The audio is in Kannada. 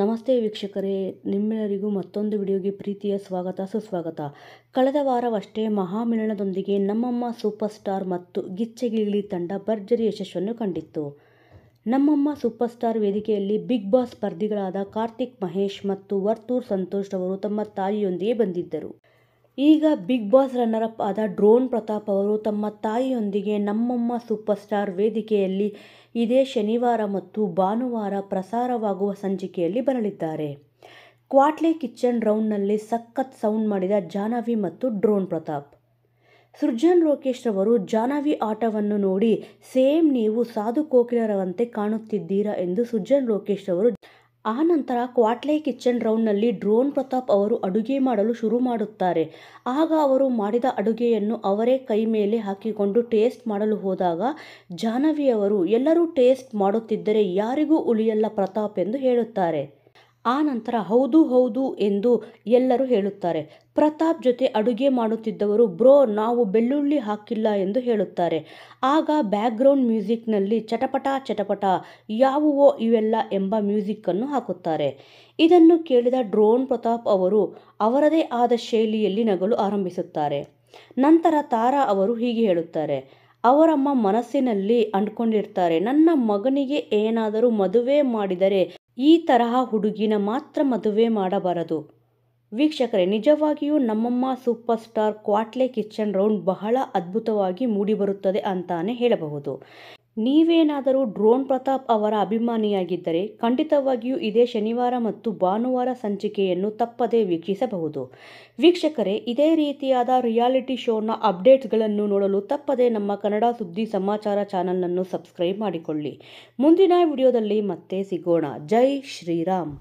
ನಮಸ್ತೆ ವೀಕ್ಷಕರೇ ನಿಮ್ಮೆಲ್ಲರಿಗೂ ಮತ್ತೊಂದು ವಿಡಿಯೋಗೆ ಪ್ರೀತಿಯ ಸ್ವಾಗತ ಸುಸ್ವಾಗತ ಕಳೆದ ವಾರವಷ್ಟೇ ಮಹಾಮಿಲನದೊಂದಿಗೆ ನಮ್ಮಮ್ಮ ಸೂಪರ್ ಸ್ಟಾರ್ ಮತ್ತು ಗಿಚ್ಚೆಗಿಳಿ ತಂಡ ಭರ್ಜರಿ ಯಶಸ್ಸನ್ನು ಕಂಡಿತ್ತು ನಮ್ಮಮ್ಮ ಸೂಪರ್ ಸ್ಟಾರ್ ವೇದಿಕೆಯಲ್ಲಿ ಬಿಗ್ ಬಾಸ್ ಸ್ಪರ್ಧಿಗಳಾದ ಕಾರ್ತಿಕ್ ಮಹೇಶ್ ಮತ್ತು ವರ್ತೂರ್ ಸಂತೋಷ್ ಅವರು ತಮ್ಮ ತಾಯಿಯೊಂದಿಗೆ ಬಂದಿದ್ದರು ಈಗ ಬಿಗ್ ಬಾಸ್ ರನ್ನರ್ ಅಪ್ ಆದ ಡ್ರೋನ್ ಪ್ರತಾಪ್ ಅವರು ತಮ್ಮ ತಾಯಿಯೊಂದಿಗೆ ನಮ್ಮಮ್ಮ ಸೂಪರ್ ಸ್ಟಾರ್ ವೇದಿಕೆಯಲ್ಲಿ ಇದೇ ಶನಿವಾರ ಮತ್ತು ಭಾನುವಾರ ಪ್ರಸಾರವಾಗುವ ಸಂಚಿಕೆಯಲ್ಲಿ ಬರಲಿದ್ದಾರೆ ಕ್ವಾಟ್ಲೆ ಕಿಚನ್ ರೌಂಡ್ನಲ್ಲಿ ಸಖತ್ ಸೌಂಡ್ ಮಾಡಿದ ಜಾನವಿ ಮತ್ತು ಡ್ರೋನ್ ಪ್ರತಾಪ್ ಸೃಜನ್ ಲೋಕೇಶ್ ರವರು ಜಾನವಿ ಆಟವನ್ನು ನೋಡಿ ಸೇಮ್ ನೀವು ಸಾಧು ಕೋಕಿಲರವಂತೆ ಕಾಣುತ್ತಿದ್ದೀರಾ ಎಂದು ಸೃಜನ್ ಲೋಕೇಶ್ ರವರು ಆ ನಂತರ ಕ್ವಾಟ್ಲೆ ಕಿಚನ್ ರೌಂಡ್ನಲ್ಲಿ ಡ್ರೋನ್ ಪ್ರತಾಪ್ ಅವರು ಅಡುಗೆ ಮಾಡಲು ಶುರು ಮಾಡುತ್ತಾರೆ ಆಗ ಅವರು ಮಾಡಿದ ಅಡುಗೆಯನ್ನು ಅವರೇ ಕೈ ಮೇಲೆ ಹಾಕಿಕೊಂಡು ಟೇಸ್ಟ್ ಮಾಡಲು ಹೋದಾಗ ಜಾಹ್ನವಿ ಎಲ್ಲರೂ ಟೇಸ್ಟ್ ಮಾಡುತ್ತಿದ್ದರೆ ಯಾರಿಗೂ ಉಳಿಯಲ್ಲ ಪ್ರತಾಪ್ ಎಂದು ಹೇಳುತ್ತಾರೆ ಆ ನಂತರ ಹೌದು ಹೌದು ಎಂದು ಎಲ್ಲರೂ ಹೇಳುತ್ತಾರೆ ಪ್ರತಾಪ್ ಜೊತೆ ಅಡುಗೆ ಮಾಡುತ್ತಿದ್ದವರು ಬ್ರೋ ನಾವು ಬೆಳ್ಳುಳ್ಳಿ ಹಾಕಿಲ್ಲ ಎಂದು ಹೇಳುತ್ತಾರೆ ಆಗ ಬ್ಯಾಕ್ಗ್ರೌಂಡ್ ಮ್ಯೂಸಿಕ್ನಲ್ಲಿ ಚಟಪಟ ಚಟಪಟ ಯಾವುವೋ ಇವೆಲ್ಲ ಎಂಬ ಮ್ಯೂಸಿಕ್ಕನ್ನು ಹಾಕುತ್ತಾರೆ ಇದನ್ನು ಕೇಳಿದ ಡ್ರೋನ್ ಪ್ರತಾಪ್ ಅವರು ಅವರದೇ ಆದ ಶೈಲಿಯಲ್ಲಿ ನಗಲು ಆರಂಭಿಸುತ್ತಾರೆ ನಂತರ ತಾರಾ ಅವರು ಹೀಗೆ ಹೇಳುತ್ತಾರೆ ಅವರಮ್ಮ ಮನಸ್ಸಿನಲ್ಲಿ ಅಂದ್ಕೊಂಡಿರ್ತಾರೆ ನನ್ನ ಮಗನಿಗೆ ಏನಾದರೂ ಮದುವೆ ಮಾಡಿದರೆ ಈ ತರಹ ಹುಡುಗಿನ ಮಾತ್ರ ಮದುವೆ ಮಾಡಬಾರದು ವೀಕ್ಷಕರೇ ನಿಜವಾಗಿಯೂ ನಮ್ಮಮ್ಮ ಸೂಪರ್ ಸ್ಟಾರ್ ಕ್ವಾಟ್ಲೆ ಕಿಚನ್ ರೌಂಡ್ ಬಹಳ ಅದ್ಭುತವಾಗಿ ಮೂಡಿಬರುತ್ತದೆ ಅಂತಾನೆ ಹೇಳಬಹುದು ನೀವೇನಾದರೂ ಡ್ರೋನ್ ಪ್ರತಾಪ್ ಅವರ ಅಭಿಮಾನಿಯಾಗಿದ್ದರೆ ಖಂಡಿತವಾಗಿಯೂ ಇದೇ ಶನಿವಾರ ಮತ್ತು ಭಾನುವಾರ ಸಂಚಿಕೆಯನ್ನು ತಪ್ಪದೇ ವೀಕ್ಷಿಸಬಹುದು ವೀಕ್ಷಕರೇ ಇದೇ ರೀತಿಯಾದ ರಿಯಾಲಿಟಿ ಶೋನ ಅಪ್ಡೇಟ್ಸ್ಗಳನ್ನು ನೋಡಲು ತಪ್ಪದೇ ನಮ್ಮ ಕನ್ನಡ ಸುದ್ದಿ ಸಮಾಚಾರ ಚಾನಲ್ನನ್ನು ಸಬ್ಸ್ಕ್ರೈಬ್ ಮಾಡಿಕೊಳ್ಳಿ ಮುಂದಿನ ವಿಡಿಯೋದಲ್ಲಿ ಮತ್ತೆ ಸಿಗೋಣ ಜೈ ಶ್ರೀರಾಮ್